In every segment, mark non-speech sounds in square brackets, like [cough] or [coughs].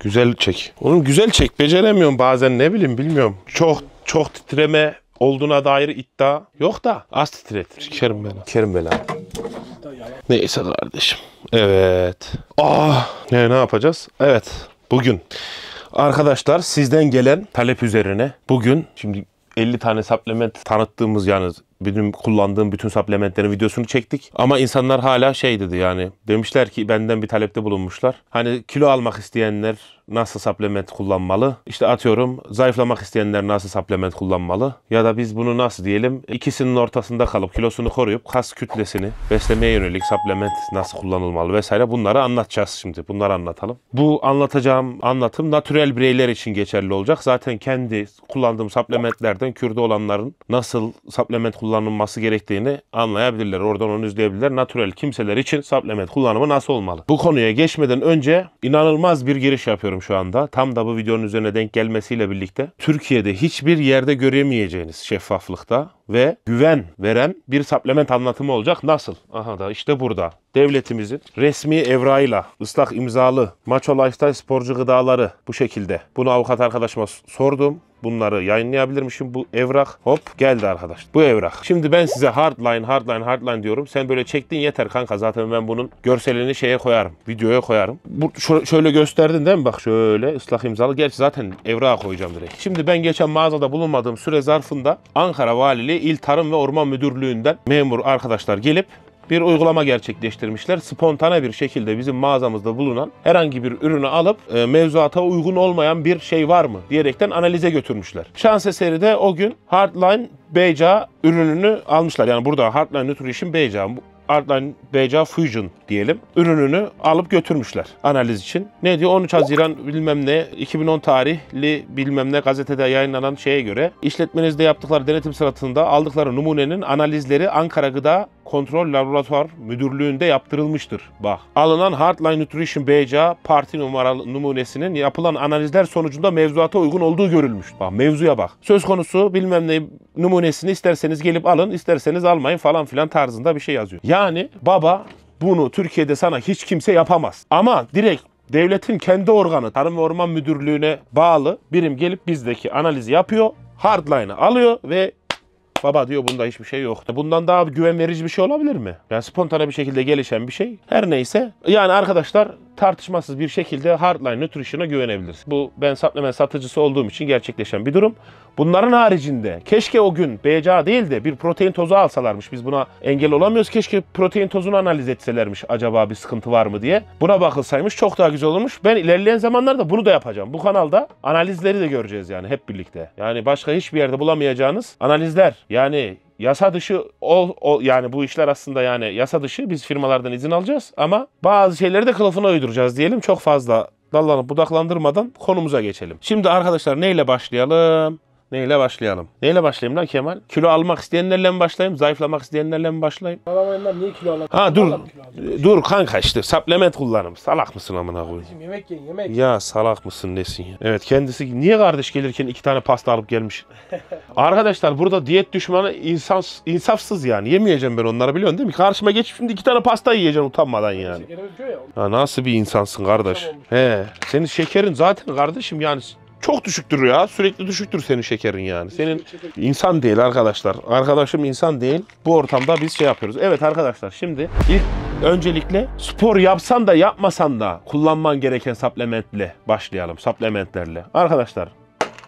Güzel çek. Oğlum güzel çek. Beceremiyorum bazen ne bileyim bilmiyorum. Çok çok titreme olduğuna dair iddia yok da az titret. Kerim beni. Sikerim beni Neyse kardeşim. Evet. Ah ne, ne yapacağız? Evet. Bugün arkadaşlar sizden gelen talep üzerine bugün şimdi 50 tane supplement tanıttığımız yalnız benim kullandığım bütün supplementlerin videosunu çektik. Ama insanlar hala şey dedi yani demişler ki benden bir talepte bulunmuşlar. Hani kilo almak isteyenler nasıl supplement kullanmalı? İşte atıyorum zayıflamak isteyenler nasıl supplement kullanmalı? Ya da biz bunu nasıl diyelim ikisinin ortasında kalıp kilosunu koruyup kas kütlesini beslemeye yönelik supplement nasıl kullanılmalı vesaire bunları anlatacağız şimdi. Bunları anlatalım. Bu anlatacağım anlatım natürel bireyler için geçerli olacak. Zaten kendi kullandığım supplementlerden kürde olanların nasıl supplement kullanılması gerektiğini anlayabilirler. Oradan onu izleyebilirler. Natürel kimseler için supplement kullanımı nasıl olmalı? Bu konuya geçmeden önce inanılmaz bir giriş yapıyorum yapıyorum şu anda. Tam da bu videonun üzerine denk gelmesiyle birlikte Türkiye'de hiçbir yerde göremeyeceğiniz şeffaflıkta ve güven veren bir supplement anlatımı olacak. Nasıl? Aha da işte burada. Devletimizin resmi evrağıyla ıslak imzalı maço lifestyle sporcu gıdaları bu şekilde. Bunu avukat arkadaşıma sordum bunları yayınlayabilirmişim. Bu evrak hop geldi arkadaş. Bu evrak. Şimdi ben size hardline hardline hardline diyorum. Sen böyle çektin yeter kanka zaten ben bunun görselini şeye koyarım. Videoya koyarım. Bu, şöyle gösterdin değil mi? Bak şöyle ıslak imzalı. Gerçi zaten evrağa koyacağım direkt. Şimdi ben geçen mağazada bulunmadığım süre zarfında Ankara Valiliği İl Tarım ve Orman Müdürlüğü'nden memur arkadaşlar gelip bir uygulama gerçekleştirmişler. Spontane bir şekilde bizim mağazamızda bulunan herhangi bir ürünü alıp e, mevzuata uygun olmayan bir şey var mı diyerekten analize götürmüşler. Şans eseri de o gün Hardline Beja ürününü almışlar. Yani burada Hardline Nutrition Beja Artline BCA Fusion diyelim ürününü alıp götürmüşler analiz için. Ne diyor 13 Haziran bilmem ne 2010 tarihli bilmem ne gazetede yayınlanan şeye göre işletmenizde yaptıkları denetim sırasında aldıkları numunenin analizleri Ankara Gıda Kontrol Laboratuvar Müdürlüğü'nde yaptırılmıştır. Bak. Alınan Hardline Nutrition BCA parti numaralı numunesinin yapılan analizler sonucunda mevzuata uygun olduğu görülmüş. Bak mevzuya bak. Söz konusu bilmem ne numunesini isterseniz gelip alın, isterseniz almayın falan filan tarzında bir şey yazıyor. Yani baba bunu Türkiye'de sana hiç kimse yapamaz. Ama direkt devletin kendi organı Tarım ve Orman Müdürlüğü'ne bağlı birim gelip bizdeki analizi yapıyor, hardline'ı alıyor ve Baba diyor bunda hiçbir şey yok. Bundan daha güven verici bir şey olabilir mi? Yani spontane bir şekilde gelişen bir şey. Her neyse. Yani arkadaşlar tartışmasız bir şekilde Hardline Nutrition'a güvenebilirsin. Bu ben supplement satıcısı olduğum için gerçekleşen bir durum. Bunların haricinde keşke o gün BCA değil de bir protein tozu alsalarmış. Biz buna engel olamıyoruz. Keşke protein tozunu analiz etselermiş acaba bir sıkıntı var mı diye. Buna bakılsaymış çok daha güzel olurmuş. Ben ilerleyen zamanlarda bunu da yapacağım. Bu kanalda analizleri de göreceğiz yani hep birlikte. Yani başka hiçbir yerde bulamayacağınız analizler. Yani yasa dışı ol o yani bu işler aslında yani yasa dışı biz firmalardan izin alacağız ama bazı şeyleri de kılıfına uyduracağız diyelim. Çok fazla dallanıp budaklandırmadan konumuza geçelim. Şimdi arkadaşlar neyle başlayalım? Neyle başlayalım? Neyle başlayayım lan Kemal? Kilo almak isteyenlerle mi başlayayım? Zayıflamak isteyenlerle mi başlayayım? Alamayanlar niye kilo alamıyor? Ha dur. E, dur kanka işte supplement kullanım. Salak mısın amına koyayım? yemek yiyin yemek. Ya salak mısın nesin ya? Evet kendisi niye kardeş gelirken iki tane pasta alıp gelmiş? [laughs] Arkadaşlar burada diyet düşmanı insans insafsız yani. Yemeyeceğim ben onları biliyorsun değil mi? Karşıma geçip şimdi iki tane pasta yiyeceğim utanmadan yani. Ha nasıl bir insansın kardeş? He, senin şekerin zaten kardeşim yani çok düşüktür ya. Sürekli düşüktür senin şekerin yani. Senin insan değil arkadaşlar. Arkadaşım insan değil. Bu ortamda biz şey yapıyoruz. Evet arkadaşlar şimdi ilk öncelikle spor yapsan da yapmasan da kullanman gereken supplementle başlayalım. Supplementlerle. Arkadaşlar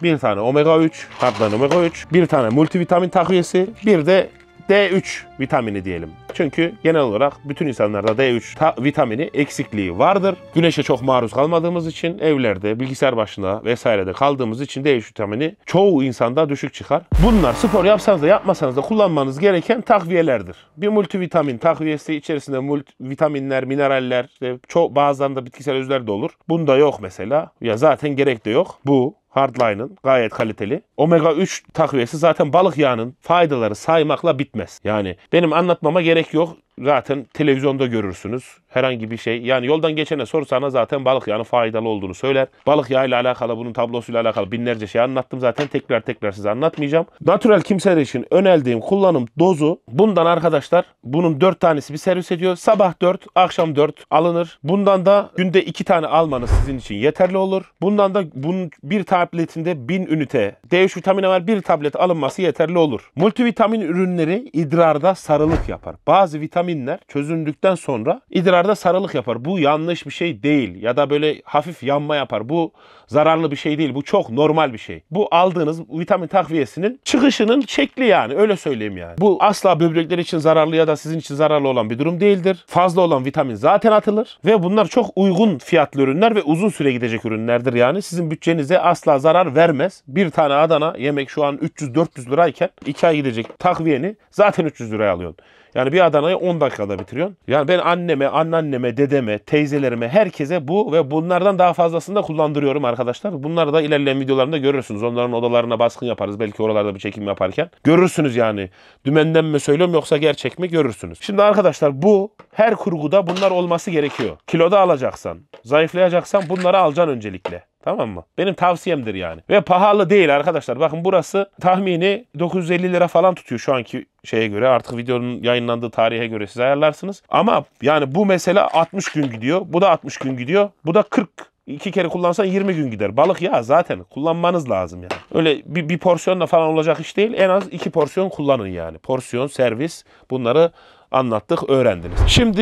bir tane omega 3, harbiden omega 3, bir tane multivitamin takviyesi, bir de D3 vitamini diyelim. Çünkü genel olarak bütün insanlarda D3 vitamini eksikliği vardır. Güneşe çok maruz kalmadığımız için evlerde, bilgisayar başında vesairede kaldığımız için D3 vitamini çoğu insanda düşük çıkar. Bunlar spor yapsanız da yapmasanız da kullanmanız gereken takviyelerdir. Bir multivitamin takviyesi içerisinde multi, vitaminler, mineraller, işte ço- bazen de bitkisel özler de olur. Bunda yok mesela. Ya zaten gerek de yok. Bu Hardline'ın gayet kaliteli. Omega 3 takviyesi zaten balık yağının faydaları saymakla bitmez. Yani benim anlatmama gerek yok zaten televizyonda görürsünüz. Herhangi bir şey. Yani yoldan geçene sorsana zaten balık yağının faydalı olduğunu söyler. Balık yağı ile alakalı bunun tablosuyla alakalı binlerce şey anlattım zaten. Tekrar tekrar size anlatmayacağım. Natural kimseler için önerdiğim kullanım dozu bundan arkadaşlar bunun 4 tanesi bir servis ediyor. Sabah 4, akşam 4 alınır. Bundan da günde 2 tane almanız sizin için yeterli olur. Bundan da bunun bir tabletinde 1000 ünite D3 vitamini var. Bir tablet alınması yeterli olur. Multivitamin ürünleri idrarda sarılık yapar. Bazı vitamin vitaminler çözündükten sonra idrarda sarılık yapar. Bu yanlış bir şey değil ya da böyle hafif yanma yapar. Bu zararlı bir şey değil. Bu çok normal bir şey. Bu aldığınız vitamin takviyesinin çıkışının şekli yani öyle söyleyeyim yani. Bu asla böbrekler için zararlı ya da sizin için zararlı olan bir durum değildir. Fazla olan vitamin zaten atılır ve bunlar çok uygun fiyatlı ürünler ve uzun süre gidecek ürünlerdir yani. Sizin bütçenize asla zarar vermez. Bir tane Adana yemek şu an 300-400 lirayken 2 ay gidecek takviyeni zaten 300 liraya alıyorsun. Yani bir Adana'yı 10 dakikada bitiriyorsun. Yani ben anneme, anneanneme, dedeme, teyzelerime, herkese bu ve bunlardan daha fazlasını da kullandırıyorum arkadaşlar. Bunları da ilerleyen videolarında görürsünüz. Onların odalarına baskın yaparız. Belki oralarda bir çekim yaparken. Görürsünüz yani. Dümenden mi söylüyorum yoksa gerçek mi görürsünüz. Şimdi arkadaşlar bu her kurguda bunlar olması gerekiyor. Kiloda alacaksan, zayıflayacaksan bunları alacaksın öncelikle. Tamam mı? Benim tavsiyemdir yani. Ve pahalı değil arkadaşlar. Bakın burası tahmini 950 lira falan tutuyor şu anki şeye göre. Artık videonun yayınlandığı tarihe göre siz ayarlarsınız. Ama yani bu mesela 60 gün gidiyor. Bu da 60 gün gidiyor. Bu da 40 iki kere kullansan 20 gün gider. Balık ya zaten kullanmanız lazım yani. Öyle bir, bir porsiyonla falan olacak iş değil. En az iki porsiyon kullanın yani. Porsiyon, servis bunları anlattık, öğrendiniz. Şimdi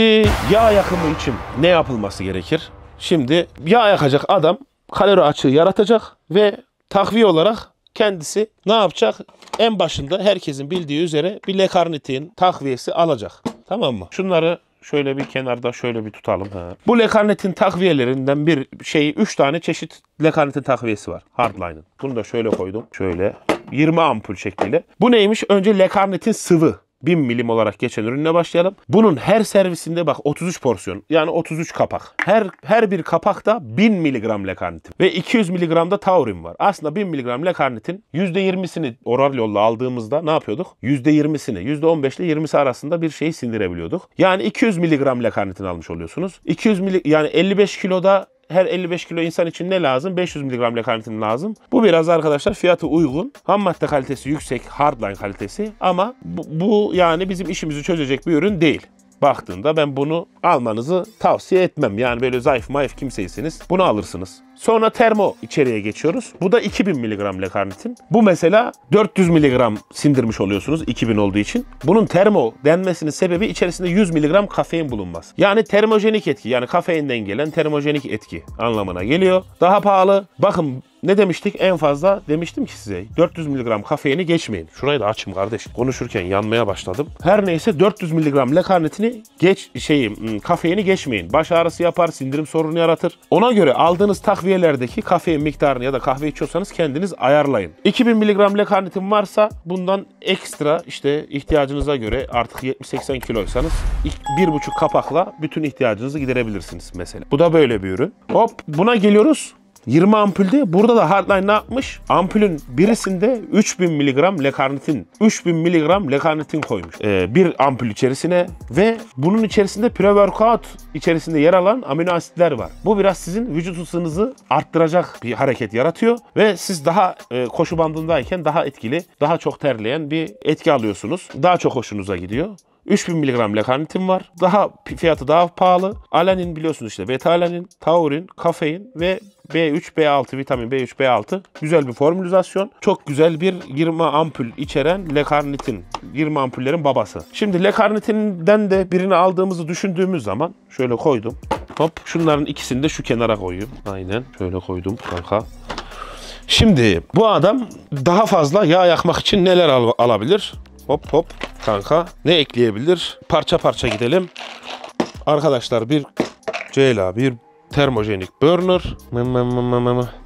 yağ yakımı için ne yapılması gerekir? Şimdi yağ yakacak adam kalori açığı yaratacak ve takviye olarak kendisi ne yapacak? En başında herkesin bildiği üzere bir lekarnitin takviyesi alacak. Tamam mı? Şunları şöyle bir kenarda şöyle bir tutalım. Ha. Bu lekarnitin takviyelerinden bir şeyi 3 tane çeşit lekarnitin takviyesi var. Hardline'ın. Bunu da şöyle koydum. Şöyle 20 ampul şekliyle. Bu neymiş? Önce lekarnitin sıvı. 1000 milim olarak geçen ürünle başlayalım. Bunun her servisinde bak 33 porsiyon yani 33 kapak. Her her bir kapakta 1000 miligram lekarnitin ve 200 miligram da taurin var. Aslında 1000 miligram lekarnitin %20'sini oral yolla aldığımızda ne yapıyorduk? %20'sini %15 ile 20'si arasında bir şeyi sindirebiliyorduk. Yani 200 miligram lekarnitin almış oluyorsunuz. 200 mili, yani 55 kiloda her 55 kilo insan için ne lazım? 500 mg lekanitin lazım. Bu biraz arkadaşlar fiyatı uygun. Ham madde kalitesi yüksek, hardline kalitesi ama bu, bu yani bizim işimizi çözecek bir ürün değil baktığında ben bunu almanızı tavsiye etmem. Yani böyle zayıf mayıf kimseyseniz bunu alırsınız. Sonra termo içeriye geçiyoruz. Bu da 2000 mg lekarnitin. Bu mesela 400 mg sindirmiş oluyorsunuz 2000 olduğu için. Bunun termo denmesinin sebebi içerisinde 100 mg kafein bulunmaz. Yani termojenik etki yani kafeinden gelen termojenik etki anlamına geliyor. Daha pahalı. Bakın ne demiştik? En fazla demiştim ki size 400 mg kafeini geçmeyin. Şurayı da açım kardeş. Konuşurken yanmaya başladım. Her neyse 400 mg lekarnitini geç şeyim kafeini geçmeyin. Baş ağrısı yapar, sindirim sorunu yaratır. Ona göre aldığınız takviye takviyelerdeki kafein miktarını ya da kahve içiyorsanız kendiniz ayarlayın. 2000 mg lekanitin varsa bundan ekstra işte ihtiyacınıza göre artık 70-80 kiloysanız 1,5 kapakla bütün ihtiyacınızı giderebilirsiniz mesela. Bu da böyle bir ürün. Hop buna geliyoruz. 20 ampulde. Burada da Hardline ne yapmış? Ampulün birisinde 3000 mg lekarnitin, 3000 mg lekarnitin koymuş. Ee, bir ampul içerisine ve bunun içerisinde pre-workout içerisinde yer alan amino asitler var. Bu biraz sizin vücut ısınızı arttıracak bir hareket yaratıyor ve siz daha e, koşu bandındayken daha etkili, daha çok terleyen bir etki alıyorsunuz. Daha çok hoşunuza gidiyor. 3000 mg lekanitin var. Daha fiyatı daha pahalı. Alanin biliyorsunuz işte beta alanin, taurin, kafein ve B3, B6 vitamin B3, B6 güzel bir formülizasyon. Çok güzel bir 20 ampul içeren lekarnitin. 20 ampullerin babası. Şimdi lekarnitinden de birini aldığımızı düşündüğümüz zaman şöyle koydum. Hop şunların ikisini de şu kenara koyayım. Aynen şöyle koydum kanka. Şimdi bu adam daha fazla yağ yakmak için neler al alabilir? Hop hop kanka. Ne ekleyebilir? Parça parça gidelim. Arkadaşlar bir Ceyla bir termojenik burner.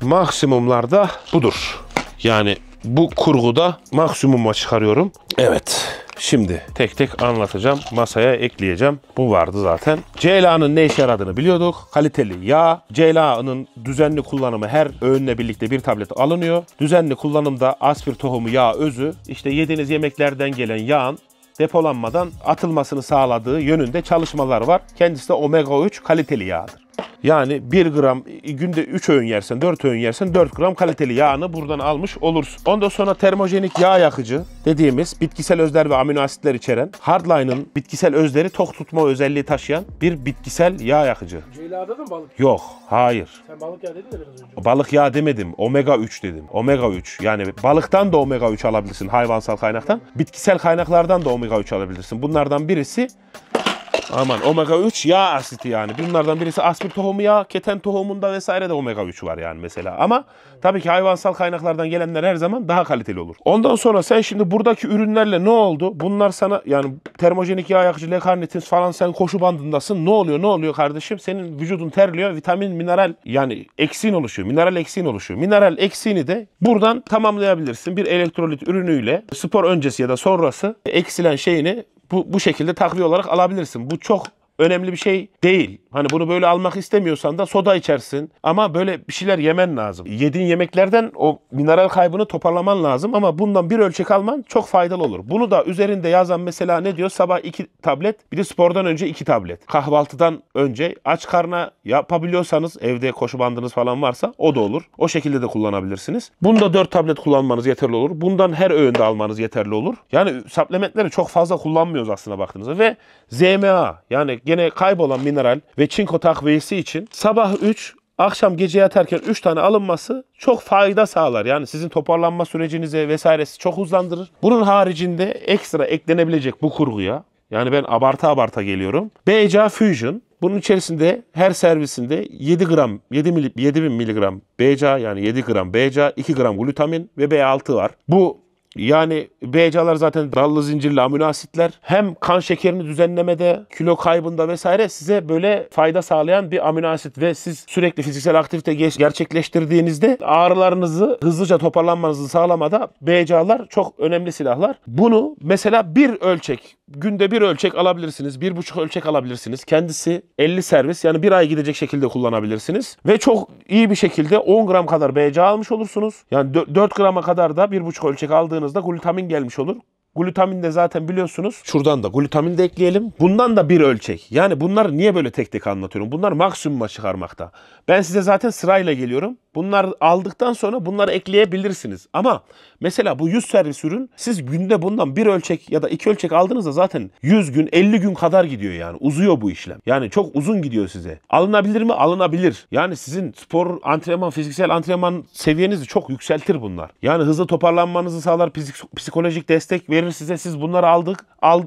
Maksimumlarda budur. Yani bu kurguda maksimuma çıkarıyorum. Evet. Şimdi tek tek anlatacağım. Masaya ekleyeceğim. Bu vardı zaten. CLA'nın ne işe yaradığını biliyorduk. Kaliteli yağ. CLA'nın düzenli kullanımı her öğünle birlikte bir tablet alınıyor. Düzenli kullanımda asfir tohumu yağ özü işte yediğiniz yemeklerden gelen yağın depolanmadan atılmasını sağladığı yönünde çalışmalar var. Kendisi de omega 3 kaliteli yağdır. Yani 1 gram e, günde 3 öğün yersen 4 öğün yersen 4 gram kaliteli yağını buradan almış olursun. Ondan sonra termojenik yağ yakıcı dediğimiz bitkisel özler ve amino asitler içeren hardline'ın bitkisel özleri tok tutma özelliği taşıyan bir bitkisel yağ yakıcı. Ceylada da mı balık? Yok hayır. Sen balık yağı dedin de biraz önce. Balık yağı demedim omega 3 dedim. Omega 3 yani balıktan da omega 3 alabilirsin hayvansal kaynaktan. Bitkisel kaynaklardan da omega 3 alabilirsin. Bunlardan birisi Aman omega 3 yağ asiti yani. Bunlardan birisi aspir tohumu yağ, keten tohumunda vesaire de omega 3 var yani mesela. Ama tabii ki hayvansal kaynaklardan gelenler her zaman daha kaliteli olur. Ondan sonra sen şimdi buradaki ürünlerle ne oldu? Bunlar sana yani termojenik yağ yakıcı, lekarnitin falan sen koşu bandındasın. Ne oluyor? Ne oluyor kardeşim? Senin vücudun terliyor. Vitamin, mineral yani eksiğin oluşuyor. Mineral eksiğin oluşuyor. Mineral eksiğini de buradan tamamlayabilirsin. Bir elektrolit ürünüyle spor öncesi ya da sonrası eksilen şeyini bu, bu şekilde takviye olarak alabilirsin. Bu çok önemli bir şey değil. Hani bunu böyle almak istemiyorsan da soda içersin. Ama böyle bir şeyler yemen lazım. Yediğin yemeklerden o mineral kaybını toparlaman lazım ama bundan bir ölçek alman çok faydalı olur. Bunu da üzerinde yazan mesela ne diyor? Sabah iki tablet, bir de spordan önce iki tablet. Kahvaltıdan önce aç karna yapabiliyorsanız evde koşu bandınız falan varsa o da olur. O şekilde de kullanabilirsiniz. Bunda dört tablet kullanmanız yeterli olur. Bundan her öğünde almanız yeterli olur. Yani supplementleri çok fazla kullanmıyoruz aslında baktığınızda ve ZMA yani gene kaybolan mineral ve çinko takviyesi için sabah 3, akşam gece yatarken 3 tane alınması çok fayda sağlar. Yani sizin toparlanma sürecinize vesairesi çok hızlandırır. Bunun haricinde ekstra eklenebilecek bu kurguya yani ben abarta abarta geliyorum. BCA Fusion bunun içerisinde her servisinde 7 gram, 7 mil, 7000 miligram BCA yani 7 gram BCA, 2 gram glutamin ve B6 var. Bu yani BCA'lar zaten dallı zincirli amino hem kan şekerini düzenlemede, kilo kaybında vesaire size böyle fayda sağlayan bir aminoasit ve siz sürekli fiziksel aktivite gerçekleştirdiğinizde ağrılarınızı hızlıca toparlanmanızı sağlamada BCA'lar çok önemli silahlar. Bunu mesela bir ölçek günde bir ölçek alabilirsiniz. Bir buçuk ölçek alabilirsiniz. Kendisi 50 servis yani bir ay gidecek şekilde kullanabilirsiniz. Ve çok iyi bir şekilde 10 gram kadar BCA almış olursunuz. Yani 4 grama kadar da bir buçuk ölçek aldığınızda glutamin gelmiş olur. Glutamin de zaten biliyorsunuz. Şuradan da glutamin de ekleyelim. Bundan da bir ölçek. Yani bunları niye böyle tek tek anlatıyorum? Bunlar maksimuma çıkarmakta. Ben size zaten sırayla geliyorum. Bunlar aldıktan sonra bunları ekleyebilirsiniz. Ama mesela bu 100 servis ürün siz günde bundan bir ölçek ya da iki ölçek aldığınızda zaten 100 gün 50 gün kadar gidiyor yani. Uzuyor bu işlem. Yani çok uzun gidiyor size. Alınabilir mi? Alınabilir. Yani sizin spor antrenman, fiziksel antrenman seviyenizi çok yükseltir bunlar. Yani hızlı toparlanmanızı sağlar, psikolojik destek verir size. Siz bunları aldık,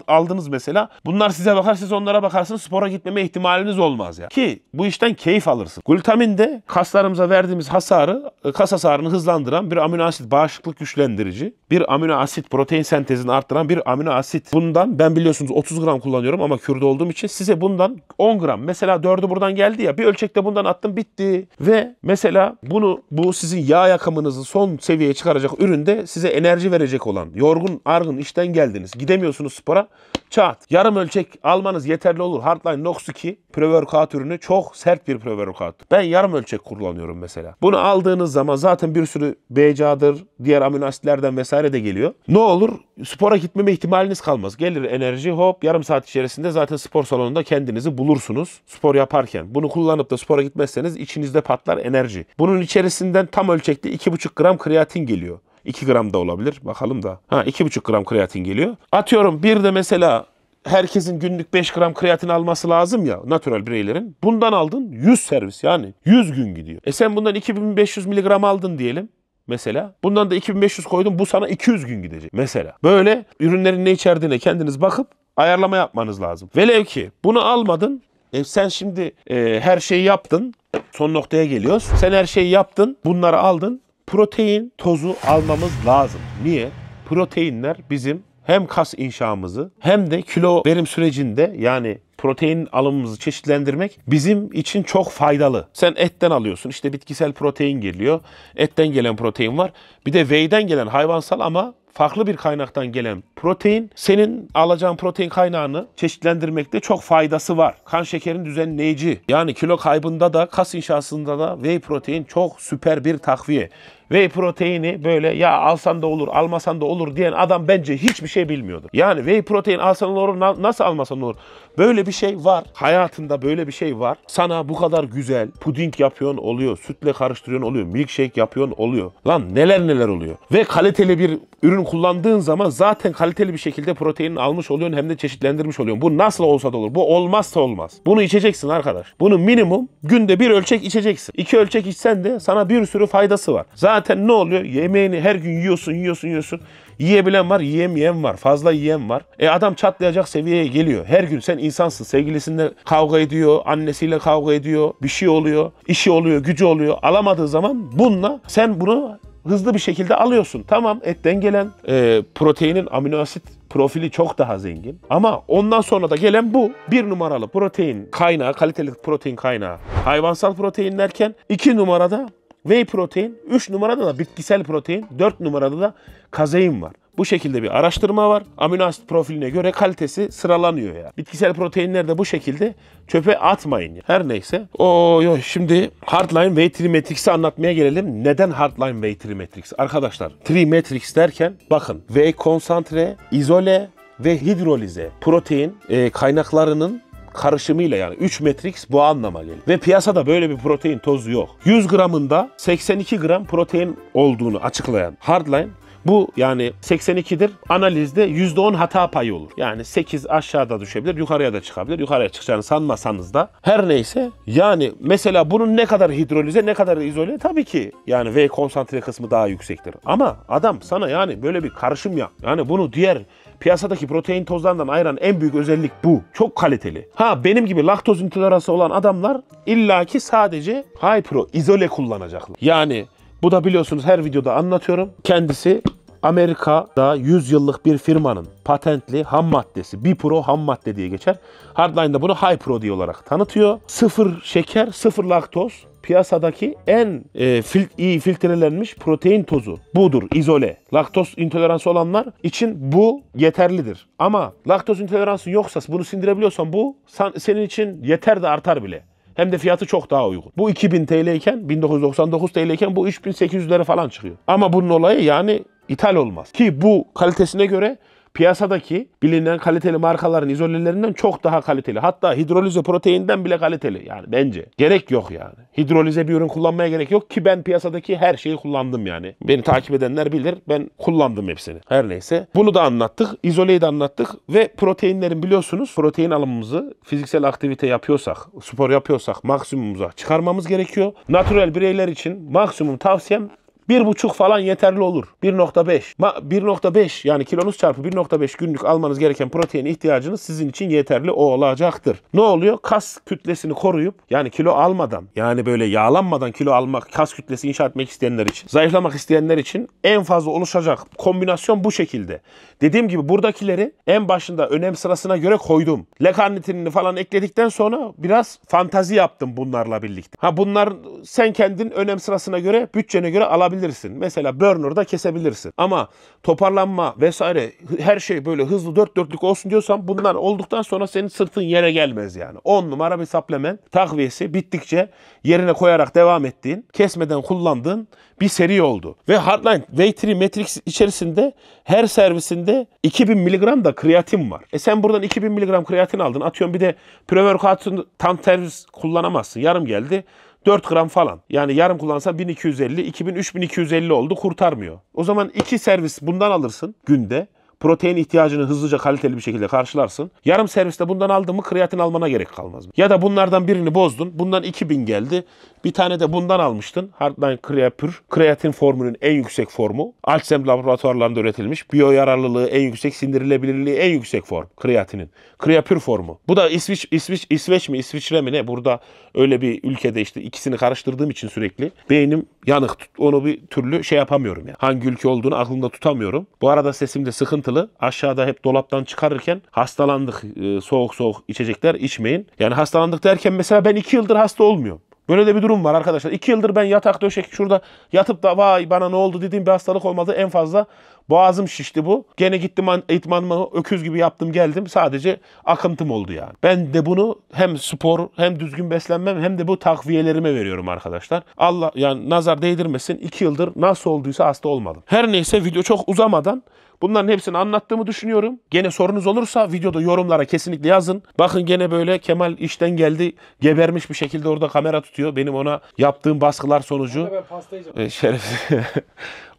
aldınız mesela. Bunlar size bakar, siz onlara bakarsınız. Spora gitmeme ihtimaliniz olmaz ya. Ki bu işten keyif alırsın. Glutamin de kaslarımıza verdiğimiz hasarı, e, kas hasarını hızlandıran bir amino asit bağışıklık güçlendirici, bir amino asit protein sentezini arttıran bir amino asit. Bundan ben biliyorsunuz 30 gram kullanıyorum ama kürde olduğum için size bundan 10 gram. Mesela 4'ü buradan geldi ya bir ölçekte bundan attım bitti. Ve mesela bunu bu sizin yağ yakımınızı son seviyeye çıkaracak üründe size enerji verecek olan yorgun argın işten geldiniz gidemiyorsunuz spora Çat. Yarım ölçek almanız yeterli olur. Hardline Nox 2 pre-workout ürünü çok sert bir pre-workout. Ben yarım ölçek kullanıyorum mesela. Bunu aldığınız zaman zaten bir sürü BCA'dır, diğer amino asitlerden vesaire de geliyor. Ne olur? Spora gitmeme ihtimaliniz kalmaz. Gelir enerji hop yarım saat içerisinde zaten spor salonunda kendinizi bulursunuz spor yaparken. Bunu kullanıp da spora gitmezseniz içinizde patlar enerji. Bunun içerisinden tam ölçekte 2,5 gram kreatin geliyor. 2 gram da olabilir. Bakalım da. Ha 2,5 gram kreatin geliyor. Atıyorum bir de mesela herkesin günlük 5 gram kreatin alması lazım ya natural bireylerin. Bundan aldın 100 servis yani 100 gün gidiyor. E sen bundan 2500 miligram aldın diyelim mesela. Bundan da 2500 koydum bu sana 200 gün gidecek mesela. Böyle ürünlerin ne içerdiğine kendiniz bakıp ayarlama yapmanız lazım. Velev ki bunu almadın. E sen şimdi e, her şeyi yaptın. Son noktaya geliyoruz. Sen her şeyi yaptın. Bunları aldın protein tozu almamız lazım. Niye? Proteinler bizim hem kas inşamızı hem de kilo verim sürecinde yani protein alımımızı çeşitlendirmek bizim için çok faydalı. Sen etten alıyorsun işte bitkisel protein geliyor. Etten gelen protein var. Bir de whey'den gelen hayvansal ama farklı bir kaynaktan gelen protein senin alacağın protein kaynağını çeşitlendirmekte çok faydası var. Kan şekerin düzenleyici yani kilo kaybında da kas inşasında da whey protein çok süper bir takviye. Whey proteini böyle ya alsan da olur, almasan da olur diyen adam bence hiçbir şey bilmiyordur. Yani whey protein alsan olur, nasıl almasan olur? Böyle bir şey var. Hayatında böyle bir şey var. Sana bu kadar güzel puding yapıyorsun oluyor, sütle karıştırıyorsun oluyor, milkshake yapıyorsun oluyor. Lan neler neler oluyor. Ve kaliteli bir ürün kullandığın zaman zaten kaliteli bir şekilde protein almış oluyorsun hem de çeşitlendirmiş oluyorsun. Bu nasıl olsa da olur. Bu olmazsa olmaz. Bunu içeceksin arkadaş. Bunu minimum günde bir ölçek içeceksin. İki ölçek içsen de sana bir sürü faydası var. Zaten zaten ne oluyor? Yemeğini her gün yiyorsun, yiyorsun, yiyorsun. Yiyebilen var, yiyemeyen var. Fazla yiyen var. E adam çatlayacak seviyeye geliyor. Her gün sen insansın. Sevgilisinde kavga ediyor, annesiyle kavga ediyor. Bir şey oluyor, işi oluyor, gücü oluyor. Alamadığı zaman bununla sen bunu hızlı bir şekilde alıyorsun. Tamam etten gelen e, proteinin amino asit profili çok daha zengin. Ama ondan sonra da gelen bu. Bir numaralı protein kaynağı, kaliteli protein kaynağı hayvansal protein derken iki numarada Whey protein, 3 numarada da bitkisel protein, 4 numarada da kazein var. Bu şekilde bir araştırma var. Amino asit profiline göre kalitesi sıralanıyor ya. Yani. Bitkisel proteinler de bu şekilde çöpe atmayın. Her neyse. O şimdi Hardline Way Trimetrics'i anlatmaya gelelim. Neden Hardline Way Trimetrics? Arkadaşlar Trimetrics derken bakın V konsantre, izole ve hidrolize protein e, kaynaklarının karışımıyla yani 3 Matrix bu anlama gelir. Ve piyasada böyle bir protein tozu yok. 100 gramında 82 gram protein olduğunu açıklayan Hardline bu yani 82'dir. Analizde %10 hata payı olur. Yani 8 aşağıda düşebilir, yukarıya da çıkabilir. Yukarıya çıkacağını sanmasanız da her neyse yani mesela bunun ne kadar hidrolize, ne kadar izole tabii ki yani V konsantre kısmı daha yüksektir. Ama adam sana yani böyle bir karışım yap. Yani bunu diğer Piyasadaki protein tozlarından ayıran en büyük özellik bu. Çok kaliteli. Ha benim gibi laktoz intoleransı olan adamlar illaki sadece High Pro izole kullanacaklar. Yani bu da biliyorsunuz her videoda anlatıyorum. Kendisi Amerika'da 100 yıllık bir firmanın patentli ham maddesi, Bipro ham madde diye geçer. Hardline'da bunu High Pro diye olarak tanıtıyor. Sıfır şeker, sıfır laktoz, piyasadaki en e, fil, iyi filtrelenmiş protein tozu budur, izole. Laktoz intoleransı olanlar için bu yeterlidir. Ama laktoz intoleransın yoksa bunu sindirebiliyorsan bu san, senin için yeter de artar bile. Hem de fiyatı çok daha uygun. Bu 2000 TL iken 1999 TL iken bu 3800 lira falan çıkıyor. Ama bunun olayı yani ithal olmaz. Ki bu kalitesine göre piyasadaki bilinen kaliteli markaların izolelerinden çok daha kaliteli. Hatta hidrolize proteinden bile kaliteli yani bence. Gerek yok yani. Hidrolize bir ürün kullanmaya gerek yok ki ben piyasadaki her şeyi kullandım yani. Beni takip edenler bilir ben kullandım hepsini. Her neyse. Bunu da anlattık. İzoleyi de anlattık ve proteinlerin biliyorsunuz protein alımımızı fiziksel aktivite yapıyorsak, spor yapıyorsak maksimumuza çıkarmamız gerekiyor. Natural bireyler için maksimum tavsiyem 1,5 falan yeterli olur. 1,5. 1,5 yani kilonuz çarpı 1,5 günlük almanız gereken protein ihtiyacınız sizin için yeterli olacaktır. Ne oluyor? Kas kütlesini koruyup yani kilo almadan yani böyle yağlanmadan kilo almak, kas kütlesi inşa etmek isteyenler için, zayıflamak isteyenler için en fazla oluşacak kombinasyon bu şekilde. Dediğim gibi buradakileri en başında önem sırasına göre koydum. Lekarnitinini falan ekledikten sonra biraz fantazi yaptım bunlarla birlikte. Ha bunlar sen kendin önem sırasına göre, bütçene göre alabilirsin alabilirsin. Mesela burner'da kesebilirsin. Ama toparlanma vesaire her şey böyle hızlı dört dörtlük olsun diyorsan bunlar olduktan sonra senin sırtın yere gelmez yani. On numara bir saplemen, takviyesi bittikçe yerine koyarak devam ettiğin, kesmeden kullandığın bir seri oldu. Ve Hardline V3 Matrix içerisinde her servisinde 2000 mg da kreatin var. E sen buradan 2000 mg kreatin aldın. Atıyorum bir de pre-workout'un tam ters kullanamazsın. Yarım geldi. 4 gram falan. Yani yarım kullansan 1250, 2000, 3250 oldu kurtarmıyor. O zaman 2 servis bundan alırsın günde protein ihtiyacını hızlıca kaliteli bir şekilde karşılarsın. Yarım serviste bundan aldın mı kreatin almana gerek kalmaz. Ya da bunlardan birini bozdun. Bundan 2000 geldi. Bir tane de bundan almıştın. Hardline Creapure. Kreatin formünün en yüksek formu. Alchem laboratuvarlarında üretilmiş. Biyo yararlılığı en yüksek, sindirilebilirliği en yüksek form kreatinin. Creapure formu. Bu da İsviç, İsviç, İsveç mi, İsviçre mi ne? Burada öyle bir ülkede işte ikisini karıştırdığım için sürekli beynim yanık. Onu bir türlü şey yapamıyorum yani. Hangi ülke olduğunu aklımda tutamıyorum. Bu arada sesimde sıkıntılı sıkıntılı. Aşağıda hep dolaptan çıkarırken hastalandık. E, soğuk soğuk içecekler içmeyin. Yani hastalandık derken mesela ben 2 yıldır hasta olmuyorum. Böyle de bir durum var arkadaşlar. İki yıldır ben yatak döşek şurada yatıp da vay bana ne oldu dediğim bir hastalık olmadı. En fazla boğazım şişti bu. Gene gittim itmanımı öküz gibi yaptım geldim. Sadece akıntım oldu yani. Ben de bunu hem spor hem düzgün beslenmem hem de bu takviyelerime veriyorum arkadaşlar. Allah yani nazar değdirmesin. İki yıldır nasıl olduysa hasta olmadım. Her neyse video çok uzamadan Bunların hepsini anlattığımı düşünüyorum. Gene sorunuz olursa videoda yorumlara kesinlikle yazın. Bakın gene böyle Kemal işten geldi gebermiş bir şekilde orada kamera tutuyor. Benim ona yaptığım baskılar sonucu. Ben pasta yiyeceğim. E, [laughs]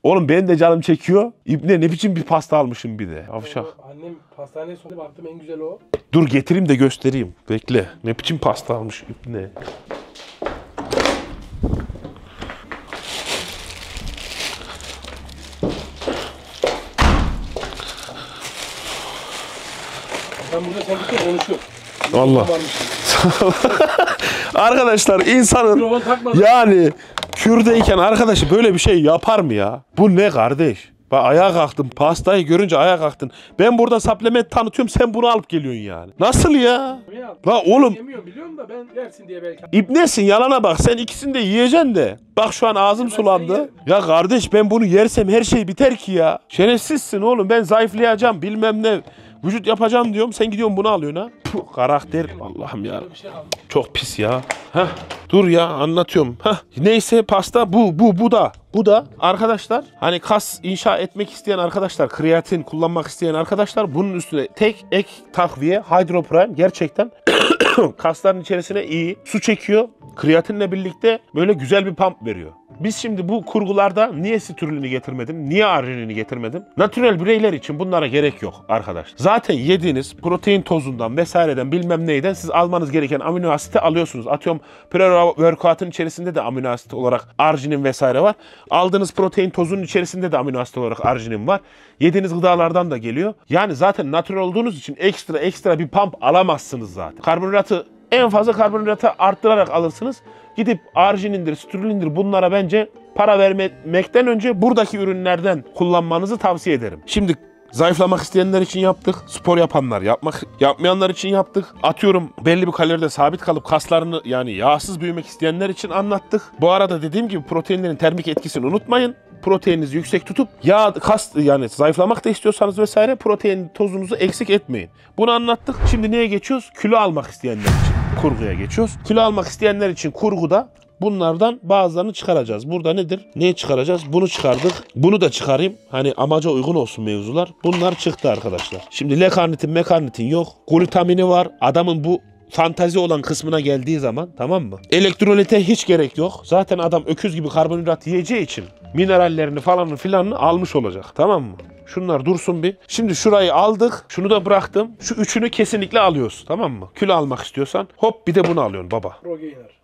Oğlum benim de canım çekiyor. İbne ne biçim bir pasta almışım bir de. Avşak. Annem pastaneye sonunda baktım en güzel o. Dur getireyim de göstereyim. Bekle. Ne biçim pasta almış İbne. Ben burada sandıkta konuşuyorum. Allah. [laughs] Arkadaşlar insanın yani kürdeyken arkadaşı böyle bir şey yapar mı ya? Bu ne kardeş? Bak ayağa kalktın pastayı görünce ayağa kalktın. Ben burada saplement tanıtıyorum sen bunu alıp geliyorsun yani. Nasıl ya? La oğlum. Yemiyorum İbnesin yalana bak sen ikisini de yiyeceksin de. Bak şu an ağzım sulandı. Ya kardeş ben bunu yersem her şey biter ki ya. Şerefsizsin oğlum ben zayıflayacağım bilmem ne. Vücut yapacağım diyorum. Sen gidiyorsun bunu alıyorsun ha. Puh, karakter Allah'ım ya. Çok pis ya. Heh, dur ya anlatıyorum. Heh, neyse pasta bu bu bu da. Bu da arkadaşlar hani kas inşa etmek isteyen arkadaşlar, kreatin kullanmak isteyen arkadaşlar bunun üstüne tek ek takviye Hydroprime gerçekten [coughs] kasların içerisine iyi su çekiyor. Kreatinle birlikte böyle güzel bir pump veriyor. Biz şimdi bu kurgularda niye sitürlünü getirmedim, niye arginini getirmedim? Natürel bireyler için bunlara gerek yok arkadaşlar. Zaten yediğiniz protein tozundan vesaire vesaireden bilmem neyden siz almanız gereken amino asiti alıyorsunuz. Atıyorum pre-workout'un içerisinde de amino asit olarak arginin vesaire var. Aldığınız protein tozunun içerisinde de amino asit olarak arginin var. Yediğiniz gıdalardan da geliyor. Yani zaten natural olduğunuz için ekstra ekstra bir pump alamazsınız zaten. Karbonhidratı en fazla karbonhidratı arttırarak alırsınız. Gidip arginindir, strülindir bunlara bence para vermekten önce buradaki ürünlerden kullanmanızı tavsiye ederim. Şimdi Zayıflamak isteyenler için yaptık. Spor yapanlar yapmak yapmayanlar için yaptık. Atıyorum belli bir kaloride sabit kalıp kaslarını yani yağsız büyümek isteyenler için anlattık. Bu arada dediğim gibi proteinlerin termik etkisini unutmayın. Proteininizi yüksek tutup yağ kas yani zayıflamak da istiyorsanız vesaire protein tozunuzu eksik etmeyin. Bunu anlattık. Şimdi neye geçiyoruz? Kilo almak isteyenler için kurguya geçiyoruz. Kilo almak isteyenler için kurguda Bunlardan bazılarını çıkaracağız. Burada nedir? Neyi çıkaracağız? Bunu çıkardık. Bunu da çıkarayım. Hani amaca uygun olsun mevzular. Bunlar çıktı arkadaşlar. Şimdi lekarnitin mekarnitin yok. Glutamini var. Adamın bu fantazi olan kısmına geldiği zaman tamam mı? Elektrolite hiç gerek yok. Zaten adam öküz gibi karbonhidrat yiyeceği için minerallerini falan filanını almış olacak. Tamam mı? Şunlar dursun bir. Şimdi şurayı aldık. Şunu da bıraktım. Şu üçünü kesinlikle alıyoruz. Tamam mı? Kül almak istiyorsan hop bir de bunu alıyorsun baba.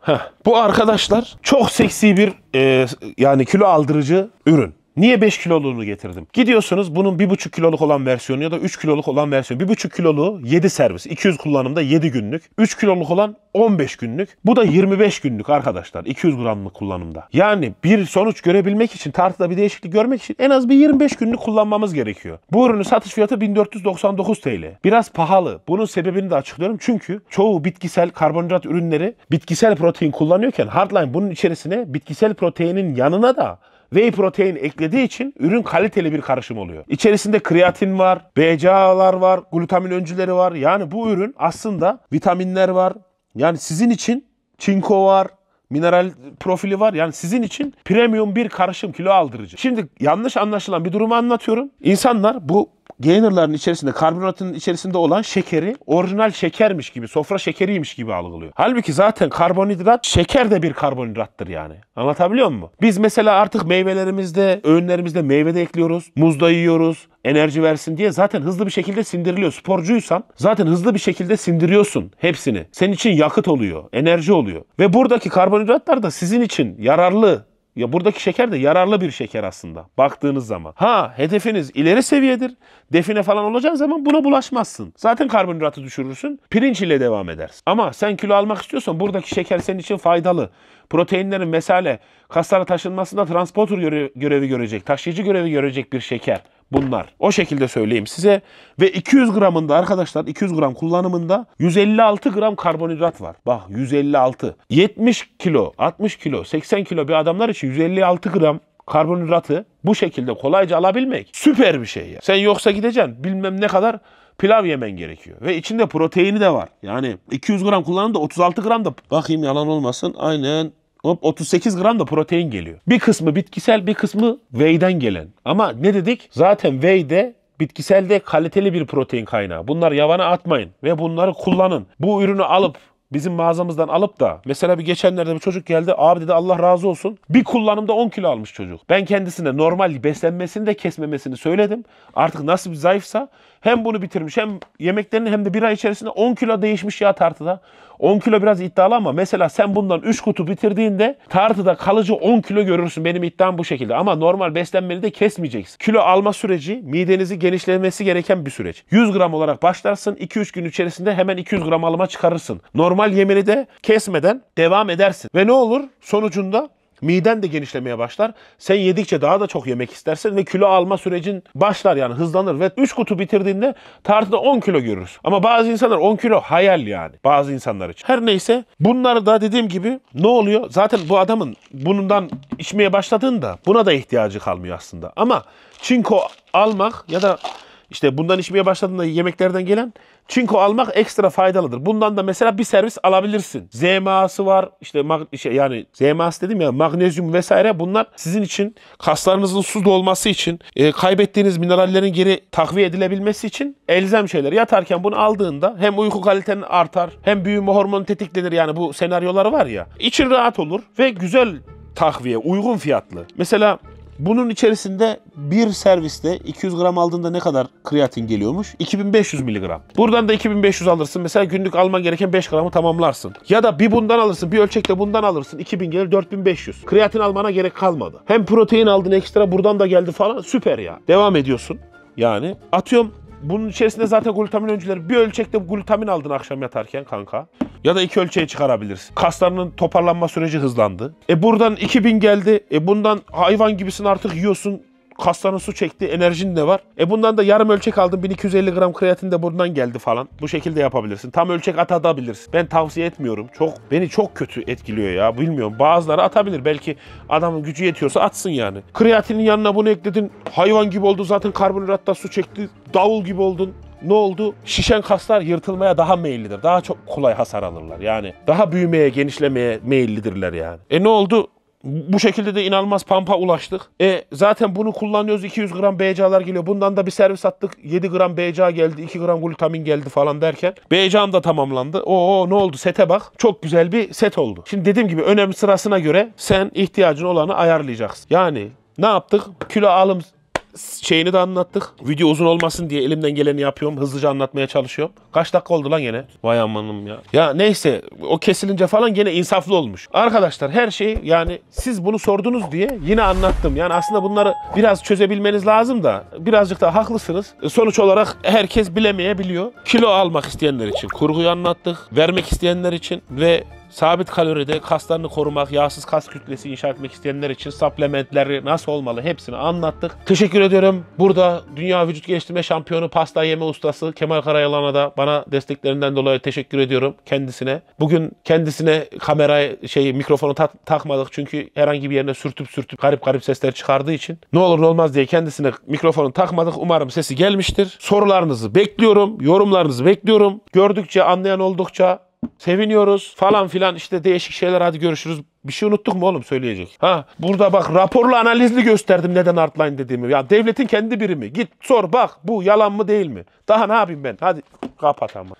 Heh. Bu arkadaşlar çok seksi bir e, yani kilo aldırıcı ürün. Niye 5 kiloluğunu getirdim? Gidiyorsunuz bunun 1,5 kiloluk olan versiyonu ya da 3 kiloluk olan versiyonu. 1,5 kiloluğu 7 servis. 200 kullanımda 7 günlük. 3 kiloluk olan 15 günlük. Bu da 25 günlük arkadaşlar. 200 gramlık kullanımda. Yani bir sonuç görebilmek için, tartıda bir değişiklik görmek için en az bir 25 günlük kullanmamız gerekiyor. Bu ürünün satış fiyatı 1499 TL. Biraz pahalı. Bunun sebebini de açıklıyorum. Çünkü çoğu bitkisel karbonhidrat ürünleri bitkisel protein kullanıyorken Hardline bunun içerisine bitkisel proteinin yanına da whey protein eklediği için ürün kaliteli bir karışım oluyor. İçerisinde kreatin var, BCAA'lar var, glutamin öncüleri var. Yani bu ürün aslında vitaminler var. Yani sizin için çinko var, mineral profili var. Yani sizin için premium bir karışım kilo aldırıcı. Şimdi yanlış anlaşılan bir durumu anlatıyorum. İnsanlar bu gainerların içerisinde, karbonatın içerisinde olan şekeri orijinal şekermiş gibi, sofra şekeriymiş gibi algılıyor. Halbuki zaten karbonhidrat, şeker de bir karbonhidrattır yani. Anlatabiliyor muyum? Biz mesela artık meyvelerimizde, öğünlerimizde meyve de ekliyoruz, muz da yiyoruz, enerji versin diye zaten hızlı bir şekilde sindiriliyor. Sporcuysan zaten hızlı bir şekilde sindiriyorsun hepsini. Senin için yakıt oluyor, enerji oluyor. Ve buradaki karbonhidratlar da sizin için yararlı ya buradaki şeker de yararlı bir şeker aslında baktığınız zaman. Ha hedefiniz ileri seviyedir. Define falan olacağın zaman buna bulaşmazsın. Zaten karbonhidratı düşürürsün. Pirinç ile devam edersin. Ama sen kilo almak istiyorsan buradaki şeker senin için faydalı. Proteinlerin mesela kaslara taşınmasında transporter görevi görecek, taşıyıcı görevi görecek bir şeker bunlar. O şekilde söyleyeyim size. Ve 200 gramında arkadaşlar 200 gram kullanımında 156 gram karbonhidrat var. Bak 156. 70 kilo, 60 kilo, 80 kilo bir adamlar için 156 gram karbonhidratı bu şekilde kolayca alabilmek süper bir şey ya. Sen yoksa gideceksin bilmem ne kadar pilav yemen gerekiyor. Ve içinde proteini de var. Yani 200 gram kullanımda 36 gram da bakayım yalan olmasın. Aynen 38 gram da protein geliyor. Bir kısmı bitkisel, bir kısmı whey'den gelen. Ama ne dedik? Zaten whey'de bitkiselde kaliteli bir protein kaynağı. Bunları yavana atmayın ve bunları kullanın. Bu ürünü alıp bizim mağazamızdan alıp da mesela bir geçenlerde bir çocuk geldi abi dedi Allah razı olsun bir kullanımda 10 kilo almış çocuk. Ben kendisine normal beslenmesini de kesmemesini söyledim. Artık nasıl bir zayıfsa hem bunu bitirmiş hem yemeklerini hem de bir ay içerisinde 10 kilo değişmiş ya tartıda. 10 kilo biraz iddialı ama mesela sen bundan 3 kutu bitirdiğinde tartıda kalıcı 10 kilo görürsün. Benim iddiam bu şekilde. Ama normal beslenmeni de kesmeyeceksin. Kilo alma süreci midenizi genişlemesi gereken bir süreç. 100 gram olarak başlarsın. 2-3 gün içerisinde hemen 200 gram alıma çıkarırsın. Normal yemini de kesmeden devam edersin. Ve ne olur? Sonucunda Miden de genişlemeye başlar. Sen yedikçe daha da çok yemek istersin ve kilo alma sürecin başlar yani hızlanır ve 3 kutu bitirdiğinde tartıda 10 kilo görürüz. Ama bazı insanlar 10 kilo hayal yani bazı insanlar için. Her neyse bunları da dediğim gibi ne oluyor? Zaten bu adamın bundan içmeye başladığında buna da ihtiyacı kalmıyor aslında. Ama çinko almak ya da işte bundan içmeye başladığında yemeklerden gelen çinko almak ekstra faydalıdır. Bundan da mesela bir servis alabilirsin. ZMA'sı var. İşte şey, yani ZMA'sı dedim ya magnezyum vesaire bunlar sizin için kaslarınızın su dolması için e, kaybettiğiniz minerallerin geri takviye edilebilmesi için elzem şeyler. Yatarken bunu aldığında hem uyku kaliten artar hem büyüme hormonu tetiklenir. Yani bu senaryolar var ya. İçin rahat olur ve güzel takviye, uygun fiyatlı. Mesela bunun içerisinde bir serviste 200 gram aldığında ne kadar kreatin geliyormuş? 2500 miligram. Buradan da 2500 alırsın. Mesela günlük alman gereken 5 gramı tamamlarsın. Ya da bir bundan alırsın, bir ölçekte bundan alırsın. 2000 gelir 4500. Kreatin almana gerek kalmadı. Hem protein aldın ekstra buradan da geldi falan. Süper ya. Devam ediyorsun. Yani atıyorum bunun içerisinde zaten glutamin öncüleri bir ölçekte glutamin aldın akşam yatarken kanka ya da iki ölçüye çıkarabilirsin. Kaslarının toparlanma süreci hızlandı. E buradan 2000 geldi. E bundan hayvan gibisin artık yiyorsun kasların su çekti, enerjin de var. E bundan da yarım ölçek aldım, 1250 gram kreatin de buradan geldi falan. Bu şekilde yapabilirsin. Tam ölçek atabilirsin. Ben tavsiye etmiyorum. Çok beni çok kötü etkiliyor ya. Bilmiyorum. Bazıları atabilir. Belki adamın gücü yetiyorsa atsın yani. Kreatinin yanına bunu ekledin. Hayvan gibi oldu zaten karbonhidratta su çekti. Davul gibi oldun ne oldu? Şişen kaslar yırtılmaya daha meyillidir. Daha çok kolay hasar alırlar. Yani daha büyümeye, genişlemeye meyillidirler yani. E ne oldu? Bu şekilde de inanılmaz pampa ulaştık. E zaten bunu kullanıyoruz 200 gram BCA'lar geliyor. Bundan da bir servis attık 7 gram BCA geldi 2 gram glutamin geldi falan derken. BCA'm da tamamlandı. Oo ne oldu sete bak. Çok güzel bir set oldu. Şimdi dediğim gibi önemli sırasına göre sen ihtiyacın olanı ayarlayacaksın. Yani ne yaptık? Kilo alım şeyini de anlattık. Video uzun olmasın diye elimden geleni yapıyorum. Hızlıca anlatmaya çalışıyorum. Kaç dakika oldu lan gene? Vay amanım ya. Ya neyse o kesilince falan gene insaflı olmuş. Arkadaşlar her şeyi yani siz bunu sordunuz diye yine anlattım. Yani aslında bunları biraz çözebilmeniz lazım da birazcık da haklısınız. E, sonuç olarak herkes bilemeyebiliyor. Kilo almak isteyenler için kurguyu anlattık. Vermek isteyenler için ve Sabit kaloride kaslarını korumak, yağsız kas kütlesi inşa etmek isteyenler için supplementleri nasıl olmalı hepsini anlattık. Teşekkür ediyorum. Burada Dünya Vücut Geliştirme Şampiyonu pasta yeme ustası Kemal Karayalan'a da bana desteklerinden dolayı teşekkür ediyorum kendisine. Bugün kendisine kamera şey mikrofonu ta- takmadık çünkü herhangi bir yerine sürtüp sürtüp garip garip sesler çıkardığı için ne olur ne olmaz diye kendisine mikrofonu takmadık. Umarım sesi gelmiştir. Sorularınızı bekliyorum, yorumlarınızı bekliyorum. Gördükçe, anlayan oldukça Seviniyoruz falan filan işte değişik şeyler hadi görüşürüz. Bir şey unuttuk mu oğlum söyleyecek? Ha burada bak raporlu analizli gösterdim neden artline dediğimi. Ya devletin kendi birimi. Git sor bak bu yalan mı değil mi? Daha ne yapayım ben? Hadi kapat ama.